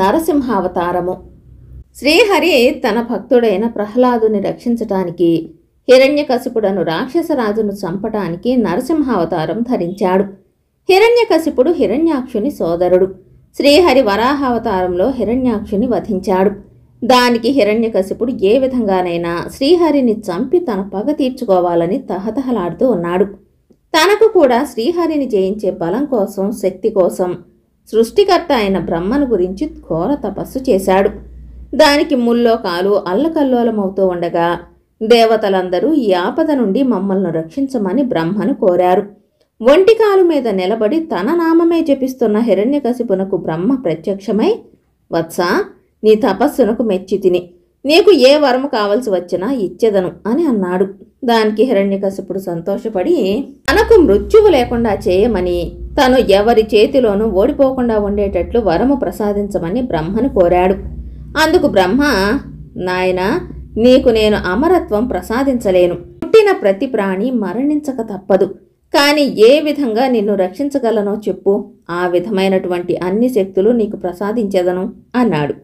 నరసింహావతారము శ్రీహరి తన భక్తుడైన ప్రహ్లాదుని రక్షించటానికి హిరణ్యకశిపుడను రాక్షసరాజును చంపటానికి నరసింహావతారం ధరించాడు హిరణ్యకశిపుడు హిరణ్యాక్షుని సోదరుడు శ్రీహరి వరాహావతారంలో హిరణ్యాక్షుని వధించాడు దానికి హిరణ్యకశిపుడు ఏ విధంగానైనా శ్రీహరిని చంపి తన పగ తీర్చుకోవాలని తహతహలాడుతూ ఉన్నాడు తనకు కూడా శ్రీహరిని జయించే బలం కోసం శక్తి కోసం సృష్టికర్త అయిన బ్రహ్మను గురించి ఘోర తపస్సు చేశాడు దానికి ముల్లోకాలు అల్లకల్లోలమవుతూ ఉండగా దేవతలందరూ ఈ ఆపద నుండి మమ్మల్ని రక్షించమని బ్రహ్మను కోరారు ఒంటికాలు మీద నిలబడి తన నామమే జపిస్తున్న హిరణ్యకశిపునకు బ్రహ్మ ప్రత్యక్షమై వత్స నీ తపస్సునకు తిని నీకు ఏ వరము కావలసి వచ్చినా ఇచ్చేదను అని అన్నాడు దానికి హిరణ్యకశిపుడు సంతోషపడి తనకు మృత్యువు లేకుండా చేయమని తను ఎవరి చేతిలోనూ ఓడిపోకుండా ఉండేటట్లు వరము ప్రసాదించమని బ్రహ్మను కోరాడు అందుకు బ్రహ్మ నాయన నీకు నేను అమరత్వం ప్రసాదించలేను పుట్టిన ప్రతి ప్రాణి మరణించక తప్పదు కానీ ఏ విధంగా నిన్ను రక్షించగలనో చెప్పు ఆ విధమైనటువంటి అన్ని శక్తులు నీకు ప్రసాదించదను అన్నాడు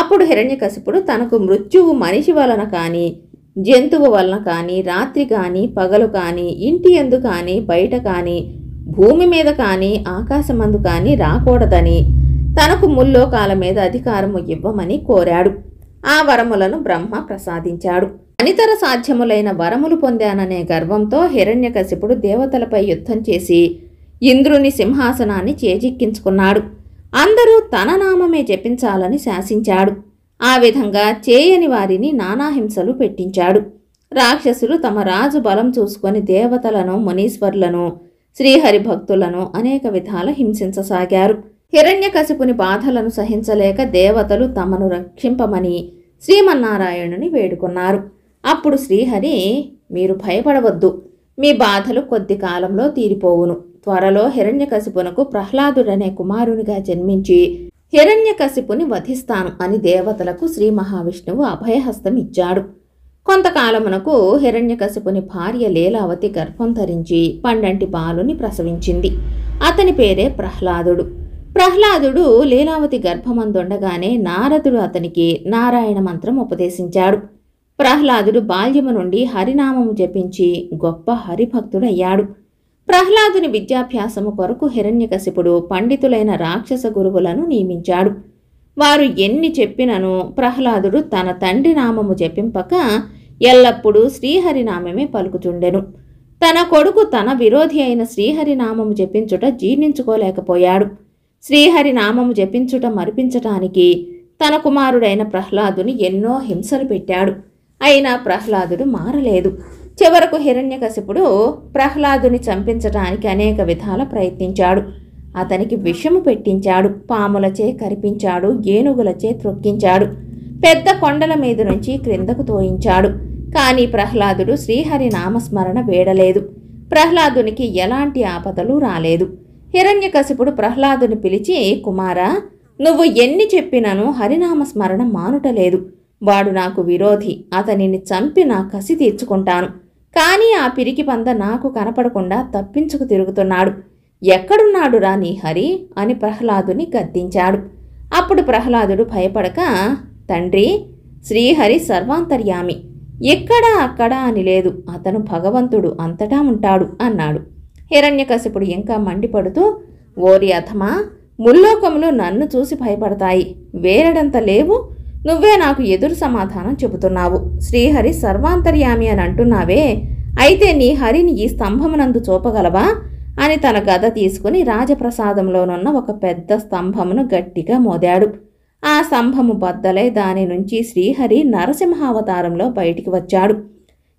అప్పుడు హిరణ్యకశిపుడు తనకు మృత్యువు మనిషి వలన కానీ జంతువు వలన కానీ రాత్రి కానీ పగలు కానీ ఇంటి ఎందు కానీ బయట కానీ భూమి మీద కానీ ఆకాశమందు కానీ రాకూడదని తనకు ముల్లోకాల మీద అధికారము ఇవ్వమని కోరాడు ఆ వరములను బ్రహ్మ ప్రసాదించాడు అనితర సాధ్యములైన వరములు పొందాననే గర్వంతో హిరణ్యకశిపుడు దేవతలపై యుద్ధం చేసి ఇంద్రుని సింహాసనాన్ని చేజిక్కించుకున్నాడు అందరూ తన నామమే జపించాలని శాసించాడు ఆ విధంగా చేయని వారిని నానాహింసలు పెట్టించాడు రాక్షసులు తమ రాజు బలం చూసుకొని దేవతలను మునీశ్వర్లను శ్రీహరి భక్తులను అనేక విధాల హింసించసాగారు హిరణ్యకశిపుని బాధలను సహించలేక దేవతలు తమను రక్షింపమని శ్రీమన్నారాయణుని వేడుకున్నారు అప్పుడు శ్రీహరి మీరు భయపడవద్దు మీ బాధలు కొద్ది కాలంలో తీరిపోవును త్వరలో హిరణ్యకశిపునకు ప్రహ్లాదుడనే కుమారునిగా జన్మించి హిరణ్యకశిపుని వధిస్తాను అని దేవతలకు శ్రీ మహావిష్ణువు అభయహస్తం ఇచ్చాడు కొంతకాలమునకు హిరణ్యకశిపుని భార్య లీలావతి గర్భం ధరించి పండంటి బాలుని ప్రసవించింది అతని పేరే ప్రహ్లాదుడు ప్రహ్లాదుడు లీలావతి గర్భమందుండగానే నారదుడు అతనికి నారాయణ మంత్రం ఉపదేశించాడు ప్రహ్లాదుడు బాల్యము నుండి హరినామము జపించి గొప్ప హరిభక్తుడయ్యాడు ప్రహ్లాదుని విద్యాభ్యాసము కొరకు హిరణ్యకశిపుడు పండితులైన రాక్షస గురువులను నియమించాడు వారు ఎన్ని చెప్పినను ప్రహ్లాదుడు తన తండ్రి నామము జపింపక ఎల్లప్పుడూ శ్రీహరినామమే పలుకుచుండెను తన కొడుకు తన విరోధి అయిన శ్రీహరినామము జపించుట జీర్ణించుకోలేకపోయాడు శ్రీహరినామము జపించుట మరిపించటానికి తన కుమారుడైన ప్రహ్లాదుని ఎన్నో హింసలు పెట్టాడు అయినా ప్రహ్లాదుడు మారలేదు చివరకు హిరణ్యకశిపుడు ప్రహ్లాదుని చంపించటానికి అనేక విధాల ప్రయత్నించాడు అతనికి విషము పెట్టించాడు పాములచే కరిపించాడు ఏనుగులచే త్రొక్కించాడు పెద్ద కొండల మీద నుంచి క్రిందకు తోయించాడు కానీ ప్రహ్లాదుడు శ్రీహరి నామస్మరణ వేడలేదు ప్రహ్లాదునికి ఎలాంటి ఆపదలు రాలేదు హిరణ్యకశిపుడు ప్రహ్లాదుని పిలిచి కుమారా నువ్వు ఎన్ని చెప్పినను హరినామస్మరణ మానుటలేదు వాడు నాకు విరోధి అతనిని చంపి నా కసి తీర్చుకుంటాను కానీ ఆ పిరికి పంద నాకు కనపడకుండా తప్పించుకు తిరుగుతున్నాడు ఎక్కడున్నాడు రా నీ హరి అని ప్రహ్లాదుని గద్దించాడు అప్పుడు ప్రహ్లాదుడు భయపడక తండ్రి శ్రీహరి సర్వాంతర్యామి ఎక్కడా అక్కడా అని లేదు అతను భగవంతుడు అంతటా ఉంటాడు అన్నాడు హిరణ్యకశిపుడు ఇంకా మండిపడుతూ ఓరి అథమా ముల్లోకములు నన్ను చూసి భయపడతాయి వేరడంత లేవు నువ్వే నాకు ఎదురు సమాధానం చెబుతున్నావు శ్రీహరి సర్వాంతర్యామి అని అంటున్నావే అయితే నీ హరిని ఈ స్తంభమునందు చూపగలవా అని తన గద తీసుకుని రాజప్రసాదంలోనున్న ఒక పెద్ద స్తంభమును గట్టిగా మోదాడు ఆ స్తంభము బద్దలై దాని నుంచి శ్రీహరి నరసింహావతారంలో బయటికి వచ్చాడు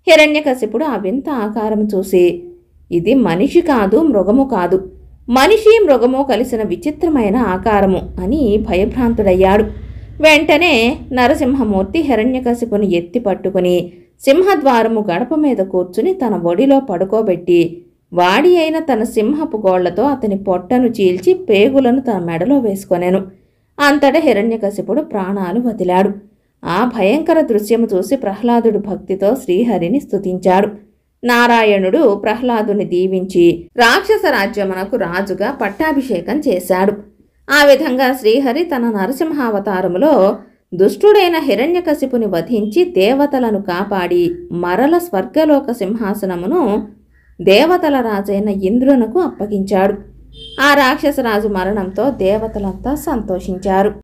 హిరణ్యకశిపుడు ఆ వింత ఆకారం చూసి ఇది మనిషి కాదు మృగము కాదు మనిషి మృగము కలిసిన విచిత్రమైన ఆకారము అని భయభ్రాంతుడయ్యాడు వెంటనే నరసింహమూర్తి హిరణ్యకశిపుని ఎత్తి పట్టుకుని సింహద్వారము గడప మీద కూర్చుని తన ఒడిలో పడుకోబెట్టి వాడి అయిన తన సింహపు గోళ్లతో అతని పొట్టను చీల్చి పేగులను తన మెడలో వేసుకొనెను అంతట హిరణ్యకశిపుడు ప్రాణాలు వదిలాడు ఆ భయంకర దృశ్యము చూసి ప్రహ్లాదుడు భక్తితో శ్రీహరిని స్థుతించాడు నారాయణుడు ప్రహ్లాదుని దీవించి రాక్షస రాజ్యమునకు రాజుగా పట్టాభిషేకం చేశాడు ఆ విధంగా శ్రీహరి తన నరసింహావతారములో దుష్టుడైన హిరణ్యకశిపుని వధించి దేవతలను కాపాడి మరల స్వర్గలోక సింహాసనమును దేవతల రాజైన ఇంద్రునకు అప్పగించాడు ఆ రాక్షసరాజు మరణంతో దేవతలంతా సంతోషించారు